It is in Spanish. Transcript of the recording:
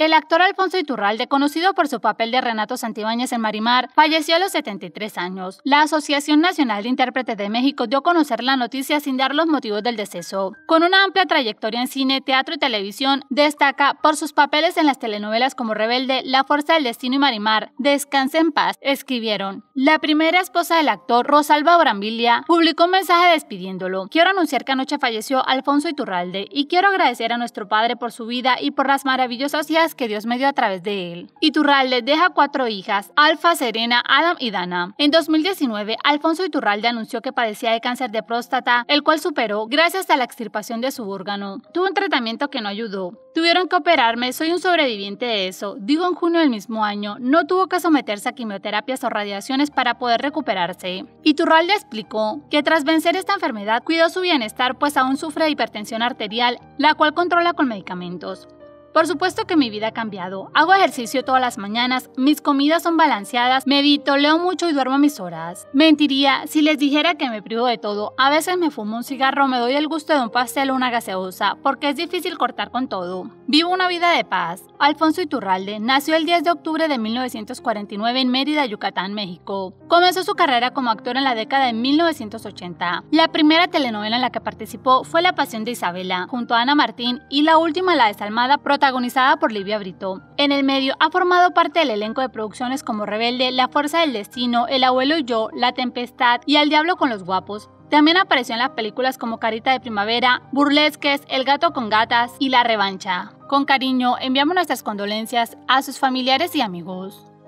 El actor Alfonso Iturralde, conocido por su papel de Renato Santibáñez en Marimar, falleció a los 73 años. La Asociación Nacional de Intérpretes de México dio a conocer la noticia sin dar los motivos del deceso. Con una amplia trayectoria en cine, teatro y televisión, destaca por sus papeles en las telenovelas como Rebelde, La Fuerza del Destino y Marimar, Descanse en Paz, escribieron. La primera esposa del actor, Rosalba Brambilla, publicó un mensaje despidiéndolo. Quiero anunciar que anoche falleció Alfonso Iturralde y quiero agradecer a nuestro padre por su vida y por las maravillosas que Dios me dio a través de él. Iturralde deja cuatro hijas, Alfa, Serena, Adam y Dana. En 2019, Alfonso Iturralde anunció que padecía de cáncer de próstata, el cual superó gracias a la extirpación de su órgano. Tuvo un tratamiento que no ayudó. Tuvieron que operarme, soy un sobreviviente de eso, dijo en junio del mismo año. No tuvo que someterse a quimioterapias o radiaciones para poder recuperarse. Iturralde explicó que tras vencer esta enfermedad cuidó su bienestar pues aún sufre de hipertensión arterial, la cual controla con medicamentos. Por supuesto que mi vida ha cambiado. Hago ejercicio todas las mañanas, mis comidas son balanceadas, medito, leo mucho y duermo mis horas. Mentiría si les dijera que me privo de todo. A veces me fumo un cigarro, me doy el gusto de un pastel o una gaseosa, porque es difícil cortar con todo. Vivo una vida de paz. Alfonso Iturralde nació el 10 de octubre de 1949 en Mérida, Yucatán, México. Comenzó su carrera como actor en la década de 1980. La primera telenovela en la que participó fue La Pasión de Isabela, junto a Ana Martín, y la última, La Desalmada, protagonizada por Livia Brito. En el medio ha formado parte del elenco de producciones como Rebelde, La Fuerza del Destino, El Abuelo y yo, La Tempestad y Al Diablo con los Guapos. También apareció en las películas como Carita de Primavera, Burlesques, El Gato con Gatas y La Revancha. Con cariño, enviamos nuestras condolencias a sus familiares y amigos.